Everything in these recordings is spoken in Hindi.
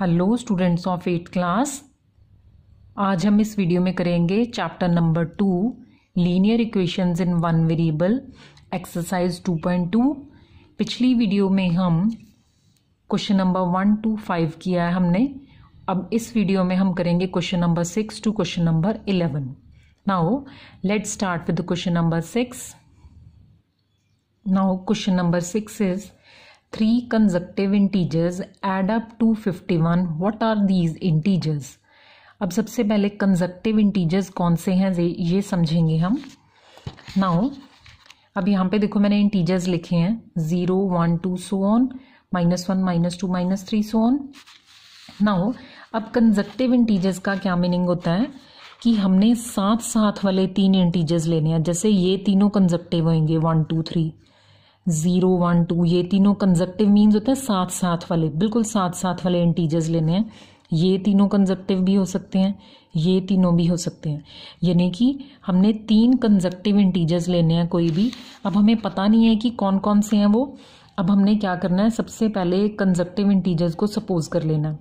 Hello students of eight class आज हम इस वीडियो में करेंगे chapter number two linear equations in one variable exercise 2.2 पिछली वीडियो में हम question number one to five किया है हमने अब इस वीडियो में हम करेंगे question number six to question number eleven now let start with question number six now question number six is three consecutive integers add up to 51 what are these integers अब सबसे पहले कंजक्टिव इंटीजर्स कौन से हैं ये समझेंगे हम नाउ अब यहाँ पे देखो मैंने इंटीजर्स लिखे हैं zero one two so on minus one minus two minus three so on now अब कंजक्टिव इंटीजर्स का क्या मीनिंग होता है कि हमने साथ साथ वाले तीन इंटीजर्स लेने हैं जैसे ये तीनों कंजक्टिव होंगे one two three zero one two ये तीनों कंजक्टिव मीन्स होते हैं साथ साथ वाले बिल्कुल साथ साथ वाले इंटीजर्स लेने हैं ये तीनों कंजक्टिव भी हो सकते हैं ये तीनों भी हो सकते हैं यानी कि हमने तीन कंजक्टिव इंटीजर्स लेने हैं कोई भी अब हमें पता नहीं है कि कौन कौन से हैं वो अब हमने क्या करना है सबसे पहले कंजक्टिव इंटीजर्स को सपोज कर लेना है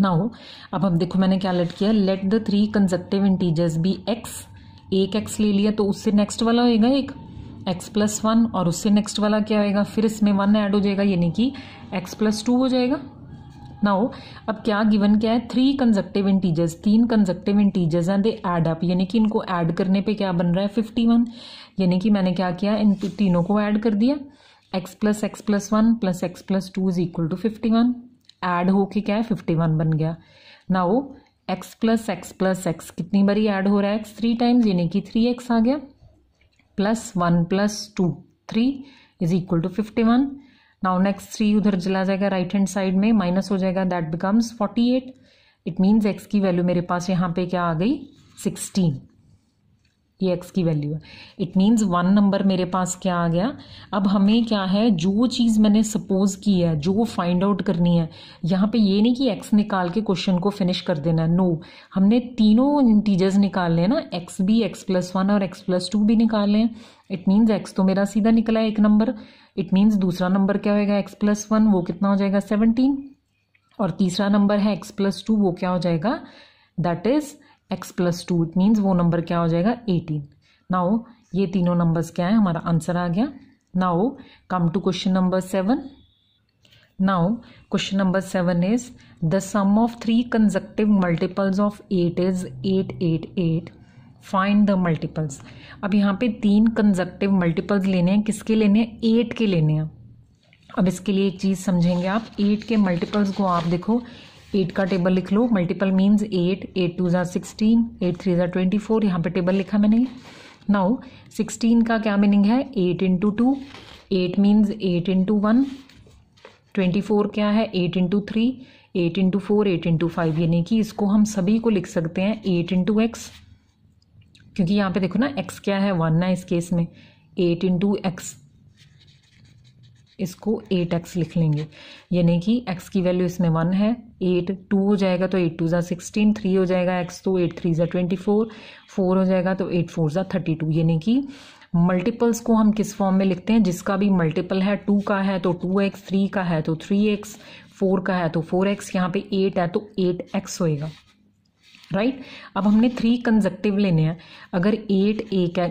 ना हो अब हम देखो मैंने क्या लेट किया let the three consecutive integers be x एक एक्स ले लिया तो उससे नेक्स्ट वाला होएगा एक एक्स प्लस वन और उससे नेक्स्ट वाला क्या आएगा फिर इसमें वन ऐड हो जाएगा यानी कि एक्स प्लस टू हो जाएगा नाउ अब क्या गिवन क्या है थ्री कंजक्टिव इंटीजर्स तीन कंजक्टिव इंटीजर्स हैं दे ऐड अप यानी कि इनको ऐड करने पे क्या बन रहा है फिफ्टी वन यानी कि मैंने क्या किया इन तीनों को ऐड कर दिया x plus x plus one plus x plus two is equal to fifty one add होके क्या है फिफ्टी वन बन गया now x plus x plus x कितनी बारी ऐड हो रहा है एक्स थ्री टाइम्स यानी कि थ्री एक्स आ गया plus one plus two three is equal to fifty one now next three उधर चला जाएगा राइट हैंड साइड में माइनस हो जाएगा that becomes forty eight it means x की वैल्यू मेरे पास यहाँ पे क्या आ गई सिक्सटीन ये एक्स की वैल्यू है इट मीन्स वन नंबर मेरे पास क्या आ गया अब हमें क्या है जो चीज़ मैंने सपोज की है जो फाइंड आउट करनी है यहाँ पे ये नहीं कि एक्स निकाल के क्वेश्चन को फिनिश कर देना है नो हमने तीनों इंटीजर्स निकाल लें ना एक्स भी एक्स प्लस वन और एक्स प्लस टू भी निकाल लें इट मीन्स एक्स तो मेरा सीधा निकला है एक नंबर इट मीन्स दूसरा नंबर क्या होगा एक्स प्लस वन वो कितना हो जाएगा सेवनटीन और तीसरा नंबर है एक्स प्लस टू वो क्या हो जाएगा that is x plus two it means वो नंबर क्या हो जाएगा एटीन नाओ ये तीनों नंबर्स क्या है हमारा आंसर आ गया now come to question number seven now question number seven is the sum of three consecutive multiples of eight is eight eight eight Find the multiples अब यहाँ पे तीन कंजक्टिव मल्टीपल्स लेने हैं किसके लेने हैं एट के लेने हैं अब इसके लिए एक चीज़ समझेंगे आप एट के मल्टीपल्स को आप देखो एट का टेबल लिख लो multiple means eight eight two ज़ार सिक्सटीन एट थ्री ज़ार ट्वेंटी फोर यहाँ पर टेबल लिखा मैंने नाउ सिक्सटीन का क्या मीनिंग है eight into two eight means eight into one twenty four क्या है eight into three eight into four eight into five यानी कि इसको हम सभी को लिख सकते हैं एट इंटू एक्स क्योंकि यहाँ पे देखो ना एक्स क्या है वन है इस केस में एट इंटू एक्स इसको एट एक्स लिख लेंगे यानी कि एक्स की वैल्यू इसमें वन है एट टू हो जाएगा तो एट टू ज़ा सिक्सटीन थ्री हो जाएगा एक्स तो एट थ्री ज़ा ट्वेंटी फोर फोर हो जाएगा तो एट फोर ज़ा थर्टी टू यानी कि मल्टीपल्स को हम किस फॉर्म में लिखते हैं जिसका भी मल्टीपल है टू का है तो टू एक्स थ्री का है तो थ्री एक्स फोर का है तो फोर एक्स यहाँ पे एट है तो एट एक्स होएगा राइट right? अब हमने थ्री कंजक्टिव लेने हैं अगर एट एक है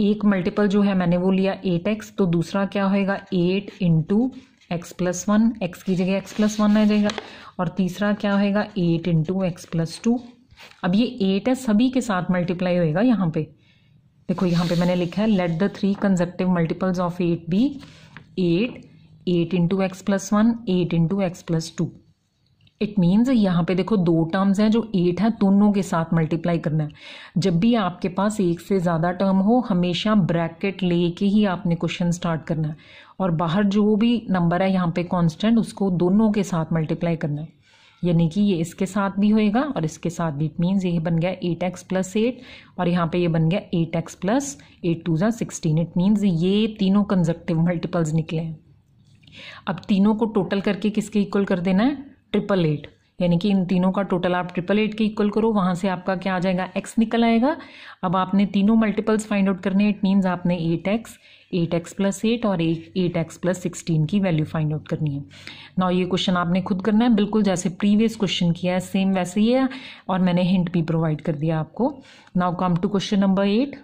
एक मल्टीपल जो है मैंने वो लिया एट एक्स तो दूसरा क्या होएगा eight into x plus one x की जगह एक्स प्लस वन आ जाएगा और तीसरा क्या होएगा eight into x plus two अब ये एट है सभी के साथ मल्टीप्लाई होएगा यहाँ पे देखो यहाँ पे मैंने लिखा है let the three consecutive multiples of eight be eight eight into x plus one eight into x plus two it means यहाँ पे देखो दो टर्म्स हैं जो एट हैं दोनों के साथ मल्टीप्लाई करना है जब भी आपके पास एक से ज़्यादा टर्म हो हमेशा ब्रैकेट लेके ही आपने क्वेश्चन स्टार्ट करना है और बाहर जो भी नंबर है यहाँ पे कांस्टेंट उसको दोनों के साथ मल्टीप्लाई करना है यानी कि ये इसके साथ भी होएगा और इसके साथ भी इट मीन्स ये बन गया एट एक्स प्लस एट और यहाँ पे ये बन गया eight x plus eight two ज़ा सिक्सटीन इट मीन्स ये तीनों कंजक्टिव मल्टीपल्स निकले हैं अब तीनों को टोटल करके किसके इक्वल कर देना है ट्रिपल एट यानी कि इन तीनों का टोटल आप ट्रिपल एट के इक्वल करो वहाँ से आपका क्या आ जाएगा एक्स निकल आएगा अब आपने तीनों मल्टीपल्स फाइंड आउट करने इट मीन्स आपने eight x eight x plus eight और एट एक्स प्लस सिक्सटीन की वैल्यू फाइंड आउट करनी है ना ये क्वेश्चन आपने खुद करना है बिल्कुल जैसे प्रीवियस क्वेश्चन किया है सेम वैसे ही है और मैंने हिंट भी प्रोवाइड कर दिया आपको now come to question number eight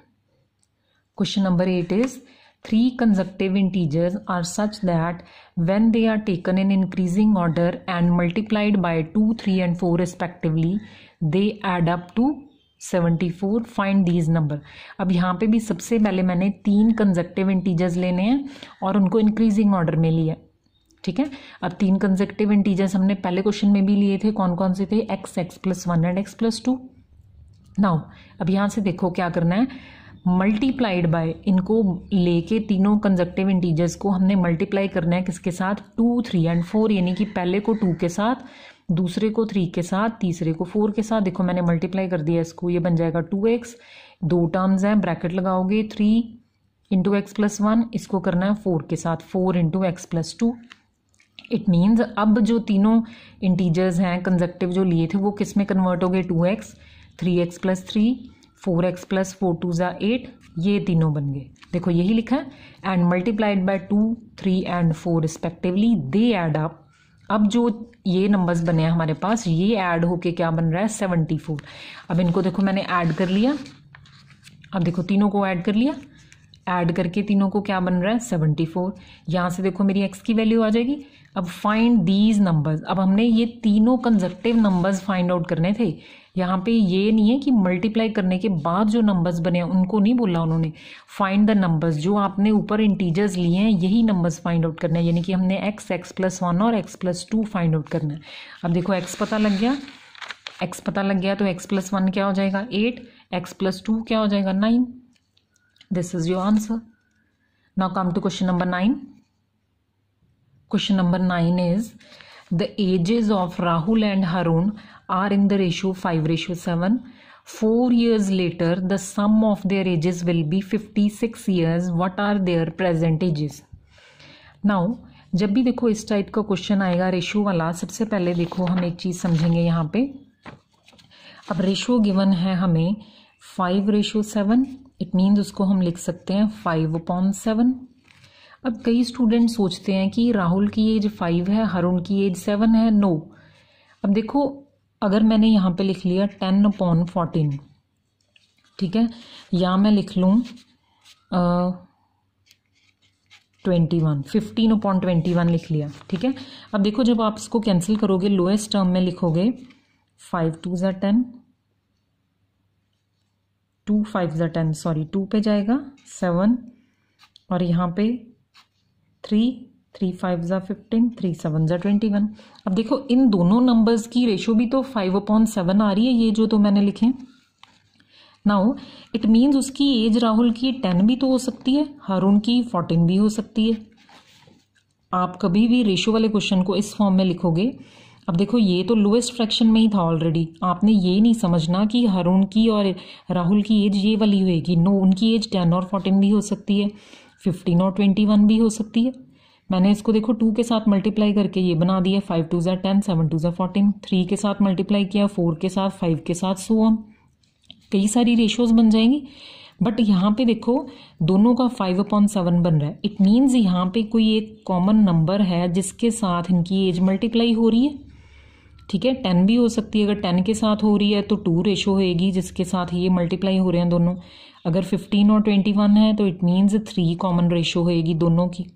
question number eight is three consecutive integers are such that when they are taken in increasing order and multiplied by 2, 3 and 4 respectively, they add up to 74 find these number अब यहाँ पे भी सबसे पहले मैंने तीन कंजक्टिव इंटीजर्स लेने हैं और उनको इंक्रीजिंग ऑर्डर में लिया ठीक है अब तीन कंजक्टिव इंटीजर्स हमने पहले क्वेश्चन में भी लिए थे कौन कौन से थे x x plus one and x plus two now अब यहाँ से देखो क्या करना है मल्टीप्लाइड बाय इनको लेके तीनों कंजक्टिव इंटीजर्स को हमने मल्टीप्लाई करना है किसके साथ टू थ्री एंड फोर यानी कि पहले को टू के साथ दूसरे को थ्री के साथ तीसरे को फोर के साथ देखो मैंने मल्टीप्लाई कर दिया इसको ये बन जाएगा टू एक्स दो टर्म्स हैं ब्रैकेट लगाओगे three into x plus one इसको करना है फोर के साथ four into x plus two it means अब जो तीनों इंटीजर्स हैं कंजक्टिव जो लिए थे वो किस में कन्वर्ट हो गए two x three x plus three four x plus four two ज़ा एट ये तीनों बन गए देखो यही लिखा है and multiplied by two three and four respectively they add up अब जो ये नंबर्स बने हैं हमारे पास ये ऐड होके क्या बन रहा है सेवेंटी फोर अब इनको देखो मैंने ऐड कर लिया अब देखो तीनों को ऐड कर लिया ऐड करके तीनों को क्या बन रहा है सेवेंटी फोर यहाँ से देखो मेरी एक्स की वैल्यू आ जाएगी अब फाइंड दीज नंबर्स अब हमने ये तीनों कंजक्टिव नंबर्स फाइंड आउट करने थे यहाँ पे ये नहीं है कि मल्टीप्लाई करने के बाद जो नंबर्स बने हैं उनको नहीं बोला उन्होंने फाइंड द नंबर्स जो आपने ऊपर इंटीजर्स लिए हैं यही नंबर्स फाइंड आउट करना है यानी कि हमने एक्स एक्स प्लस वन और x plus two find out करना है अब देखो एक्स पता लग गया एक्स पता लग गया तो एक्स प्लस वन क्या हो जाएगा एट एक्स प्लस टू क्या हो जाएगा nine this is your answer now come to question number nine question number nine is The ages of Rahul and Harun are in the ratio 5 ratio 7. Four years later, the sum of their ages will be 56 years. What are their present ages? Now, जब भी देखो इस टाइप का क्वेश्चन आएगा रेशो वाला सबसे पहले देखो हम एक चीज़ समझेंगे यहाँ पे अब रेशो गिवन है हमें five ratio seven it means उसको हम लिख सकते हैं फाइव अपॉन सेवन अब कई स्टूडेंट सोचते हैं कि राहुल की एज फाइव है हरुण की एज सेवन है नो अब देखो अगर मैंने यहाँ पे लिख लिया टेन अपॉन फोर्टीन ठीक है या मैं लिख लूँ twenty one fifteen upon twenty one लिख लिया ठीक है अब देखो जब आप इसको कैंसिल करोगे लोएस्ट टर्म में लिखोगे फाइव टू ज़ा टेन टू फाइव ज़ा टेन सॉरी टू पे जाएगा सेवन और यहाँ पे थ्री थ्री फाइव ज़ा फिफ्टीन थ्री सेवन ज़ा ट्वेंटी वन अब देखो इन दोनों नंबर्स की रेशो भी तो फाइव अपॉन सेवन आ रही है ये जो तो मैंने लिखे नाउ इट मीन्स उसकी एज राहुल की टेन भी तो हो सकती है हारून की फोर्टीन भी हो सकती है आप कभी भी रेशो वाले क्वेश्चन को इस फॉर्म में लिखोगे अब देखो ये तो लोएस्ट फ्रैक्शन में ही था ऑलरेडी आपने ये नहीं समझना कि हरुण की और राहुल की एज ये वाली होएगी नो उनकी एज टेन और फोर्टीन भी हो सकती है फिफ्टीन और ट्वेंटी वन भी हो सकती है मैंने इसको देखो टू के साथ मल्टीप्लाई करके ये बना दिया फाइव टू ज़ा टेन सेवन टू ज़ा फोर्टीन थ्री के साथ मल्टीप्लाई किया फोर के साथ फाइव के साथ सो ऑन कई सारी रेशोज़ बन जाएंगी बट यहाँ पे देखो दोनों का फाइव अपॉन सेवन बन रहा है इट मीन्स यहाँ पे कोई एक कॉमन नंबर है जिसके साथ इनकी एज मल्टीप्लाई हो रही है ठीक है टेन भी हो सकती है अगर टेन के साथ हो रही है तो टू रेशो होएगी जिसके साथ ये मल्टीप्लाई हो रहे हैं दोनों अगर फिफ्टीन और ट्वेंटी वन है तो it means three common ratio होएगी दोनों की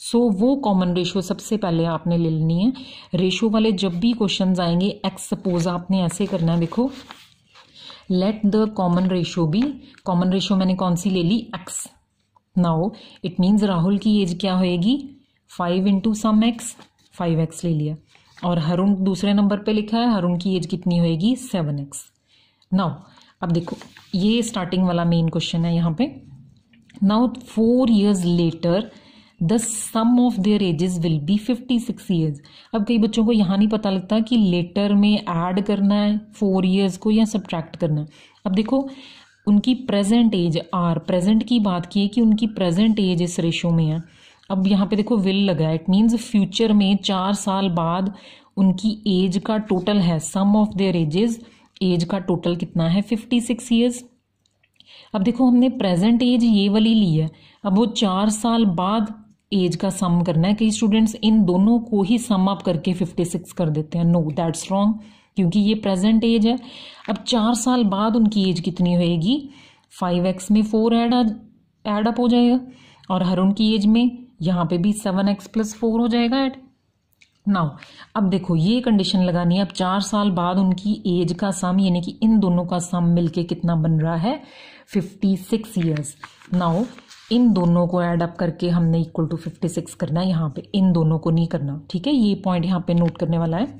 सो so, वो कॉमन रेशो सबसे पहले आपने ले लेनी है रेशो वाले जब भी क्वेश्चन आएंगे एक्स सपोज आपने ऐसे करना है देखो लेट द कॉमन रेशो भी कॉमन रेशो मैंने कौन सी ले ली x now it means Rahul की एज क्या होएगी five into some x five x ले लिया और हरुण दूसरे नंबर पे लिखा है हरुण की एज कितनी होएगी सेवन एक्स नाउ अब देखो ये स्टार्टिंग वाला मेन क्वेश्चन है यहाँ पे now four years later the sum of their ages will be fifty six years अब कई बच्चों को यहाँ नहीं पता लगता कि लेटर में ऐड करना है फोर ईयर्स को या सब्ट्रैक्ट करना है अब देखो उनकी प्रेजेंट एज आर प्रेजेंट की बात की है कि उनकी प्रेजेंट एज इस रेशो में है अब यहाँ पे देखो विल लगा है इट मीन्स फ्यूचर में चार साल बाद उनकी एज का टोटल है sum of their ages age का टोटल कितना है फिफ्टी सिक्स ईयर्स अब देखो हमने प्रेजेंट एज ये वाली ली है अब वो चार साल बाद एज का सम करना है कई स्टूडेंट्स इन दोनों को ही सम अप करके फिफ्टी सिक्स कर देते हैं नो दैट्स रॉन्ग क्योंकि ये प्रेजेंट एज है अब चार साल बाद उनकी एज कितनी होएगी फाइव एक्स में फोर एड एड अप हो जाएगा और हर उनकी एज में यहाँ पे भी सेवन एक्स प्लस फोर हो जाएगा एट नाउ अब देखो ये कंडीशन लगानी है अब चार साल बाद उनकी एज का सम यानी कि इन दोनों का सम मिलके कितना बन रहा है फिफ्टी सिक्स ईयर्स नाउ इन दोनों को ऐड अप करके हमने इक्वल टू फिफ्टी सिक्स करना है यहाँ पे इन दोनों को नहीं करना ठीक है ये पॉइंट यहाँ पे नोट करने वाला है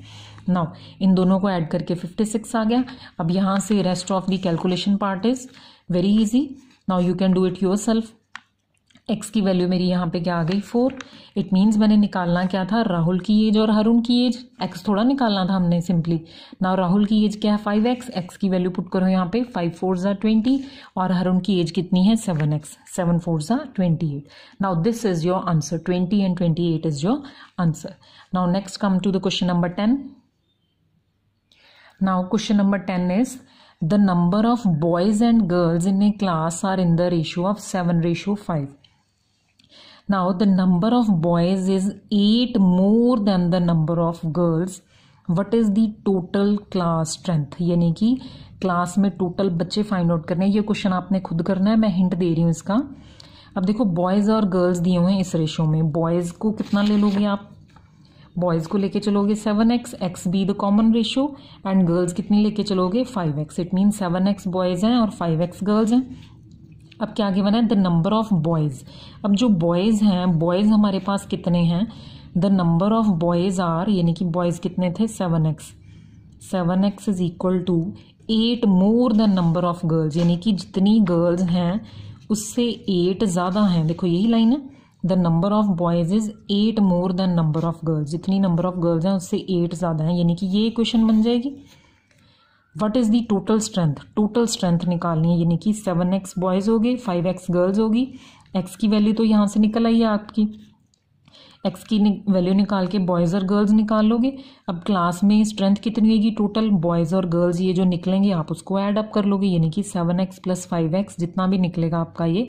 नाउ इन दोनों को ऐड करके फिफ्टी सिक्स आ गया अब यहाँ से rest of the calculation part is very easy now you can do it yourself x की वैल्यू मेरी यहाँ पे क्या आ गई फोर इट मीन्स मैंने निकालना क्या था राहुल की एज और हरुण की एज एक्स थोड़ा निकालना था हमने सिंपली ना राहुल की एज क्या है फाइव एक्स एक्स की वैल्यू पुट करो यहाँ पे फाइव फोर ज़ा ट्वेंटी और हरुण की एज कितनी है सेवन एक्स सेवन फोर ज़ा twenty eight now this is your answer twenty and twenty eight is your answer now next come to the question number ten now question number ten is the number of boys and girls in a class are in the ratio of seven ratio five Now, the number of boys is 8 more than the number of girls. What is the total class strength यानी कि क्लास में टोटल बच्चे फाइंड आउट करने ये क्वेश्चन आपने खुद करना है मैं हिंट दे रही हूँ इसका अब देखो बॉयज़ और गर्ल्स दिए हुए हैं इस रेशो में बॉयज़ को कितना ले लोगे आप बॉयज़ को लेके चलोगे seven x x be the common ratio and girls कितनी लेके चलोगे five x it mean seven x boys हैं और फाइव एक्स गर्ल्स हैं अब क्या आगे बनाए है द नंबर ऑफ बॉयज़ अब जो बॉयज़ हैं बॉयज़ हमारे पास कितने हैं the number of boys are यानी कि बॉयज़ कितने थे seven x seven x is equal to eight more the number of girls यानी कि जितनी गर्ल्स हैं उससे एट ज़्यादा हैं देखो यही लाइन है the number of boys is eight more the number of girls जितनी नंबर ऑफ गर्ल्स हैं उससे एट ज़्यादा हैं यानी कि ये क्वेश्चन बन जाएगी what is the total strength total strength निकालनी है यानी कि सेवन एक्स बॉयज़ हो गए फाइव एक्स गर्ल्स होगी एक्स की वैल्यू तो यहाँ से निकल आई है आपकी एक्स की वैल्यू निकाल के बॉयज़ और गर्ल्स निकाल लोगे अब क्लास में स्ट्रेंथ कितनी होगी टोटल बॉयज़ और गर्ल्स ये जो निकलेंगे आप उसको ऐड अप कर लोगे यानी कि seven x plus five x जितना भी निकलेगा आपका ये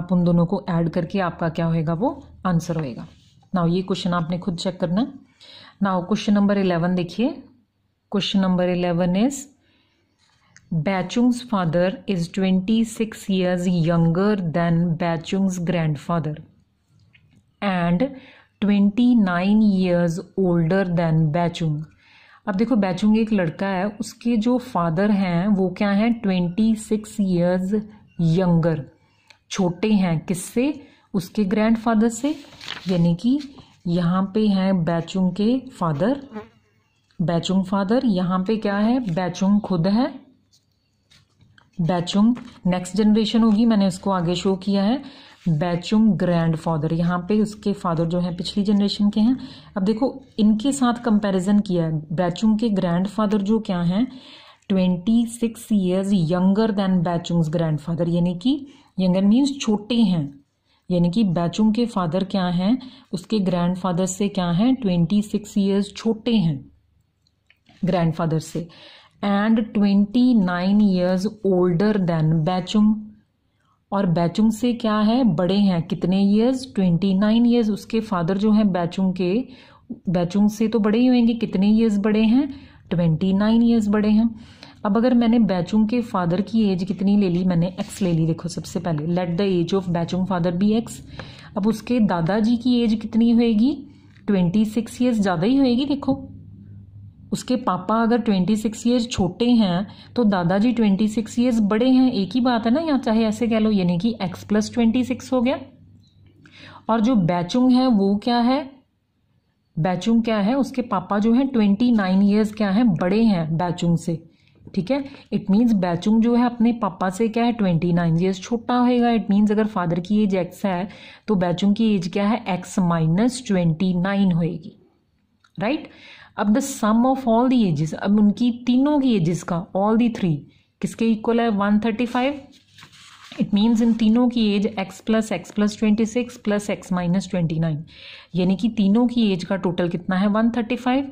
आप उन दोनों को ऐड करके आपका क्या होएगा वो आंसर होएगा नाउ ये क्वेश्चन आपने खुद चेक करना है नाउ क्वेश्चन नंबर इलेवन देखिए question number eleven is Baichung's father is twenty six years younger than Baichung's grandfather and twenty nine years older than Baichung अब देखो बैचुंग एक लड़का है उसके जो फादर हैं वो क्या हैं ट्वेंटी सिक्स ईयर्स यंगर छोटे हैं किससे उसके ग्रैंड फादर से यानी कि यहाँ पे हैं बैचुंग के फादर बैचुंग फादर यहाँ पे क्या है बैचुंग खुद है बैचुंग नेक्स्ट जनरेशन होगी मैंने उसको आगे शो किया है बैचुंग ग्रैंड फादर यहाँ पे उसके फादर जो है पिछली जनरेशन के हैं अब देखो इनके साथ कंपैरिजन किया है बैचुंग के ग्रैंड फादर जो क्या हैं twenty six years younger than Baichung's grandfather यानी कि यंगर मीन्स छोटे हैं यानी कि बैचुंग के फादर क्या हैं उसके ग्रैंड फादर से क्या हैं ट्वेंटी सिक्स ईयर्स छोटे हैं ग्रैंडफादर से and twenty nine years older than Baichung और बैचुंग से क्या है बड़े हैं कितने ईयर्स ट्वेंटी नाइन ईयर्स उसके फादर जो हैं बैचुंग के बैचुंग से तो बड़े ही होंगे कितने ईयर्स बड़े हैं ट्वेंटी नाइन ईयर्स बड़े हैं अब अगर मैंने बैचुंग के फादर की एज कितनी ले ली मैंने एक्स ले ली देखो सबसे पहले let the age of Baichung father be x अब उसके दादाजी की एज कितनी होएगी ट्वेंटी सिक्स ईयर्स ज़्यादा ही होएगी देखो उसके पापा अगर ट्वेंटी सिक्स ईयर्स छोटे हैं तो दादाजी ट्वेंटी सिक्स ईयर्स बड़े हैं एक ही बात है ना या चाहे ऐसे कह लो यानी कि एक्स प्लस ट्वेंटी सिक्स हो गया और जो बैचुंग है वो क्या है बैचुंग क्या है उसके पापा जो हैं ट्वेंटी नाइन ईयर्स क्या हैं बड़े हैं बैचुंग से ठीक है इट मीन्स बैचुंग जो है अपने पापा से क्या है ट्वेंटी नाइन ईयर्स छोटा होएगा इट मीन्स अगर फादर की एज एक्स है तो बैचुंग की एज क्या है एक्स माइनस ट्वेंटी नाइन होएगी राइट right? अब the sum of all the ages अब उनकी तीनों की एजेस का ऑल दी थ्री किसके इक्वल है one thirty five it means इन तीनों की age x plus x plus twenty six plus x minus twenty nine यानी कि तीनों की एज का टोटल कितना है वन थर्टी फाइव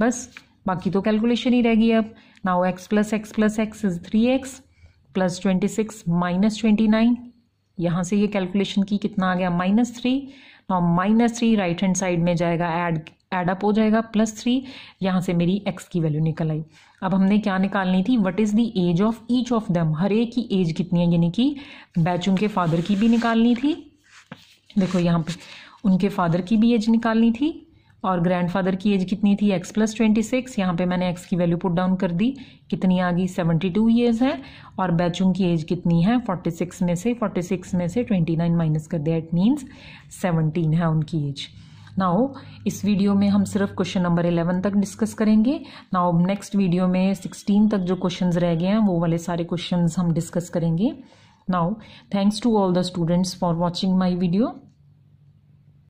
बस बाकी तो कैलकुलेशन ही रहेगी अब now x plus x plus x is three x plus twenty six minus twenty nine यहाँ से ये कैलकुलेशन की कितना आ गया minus three now minus three right hand side में जाएगा एड एड अप हो जाएगा प्लस थ्री यहाँ से मेरी एक्स की वैल्यू निकल आई अब हमने क्या निकालनी थी what is the age of each of them हर एक की एज कितनी है यानी कि बैचुन के फादर की भी निकालनी थी देखो यहाँ पे उनके फादर की भी एज निकालनी थी और ग्रैंडफादर की एज कितनी थी एक्स प्लस ट्वेंटी सिक्स यहाँ पर मैंने एक्स की वैल्यू पुट डाउन कर दी कितनी आ गई सेवेंटी टू ईयर्स है और बैचुंग की एज कितनी है फोर्टी सिक्स में से फोर्टी सिक्स में से ट्वेंटी नाइन माइनस कर दिया इट मीन्स सेवनटीन है उनकी एज नाउ इस वीडियो में हम सिर्फ क्वेश्चन नंबर इलेवन तक डिस्कस करेंगे नाउ नेक्स्ट वीडियो में सिक्सटीन तक जो क्वेश्चन रह गए हैं वो वाले सारे क्वेश्चन हम डिस्कस करेंगे now thanks to all the students for watching my video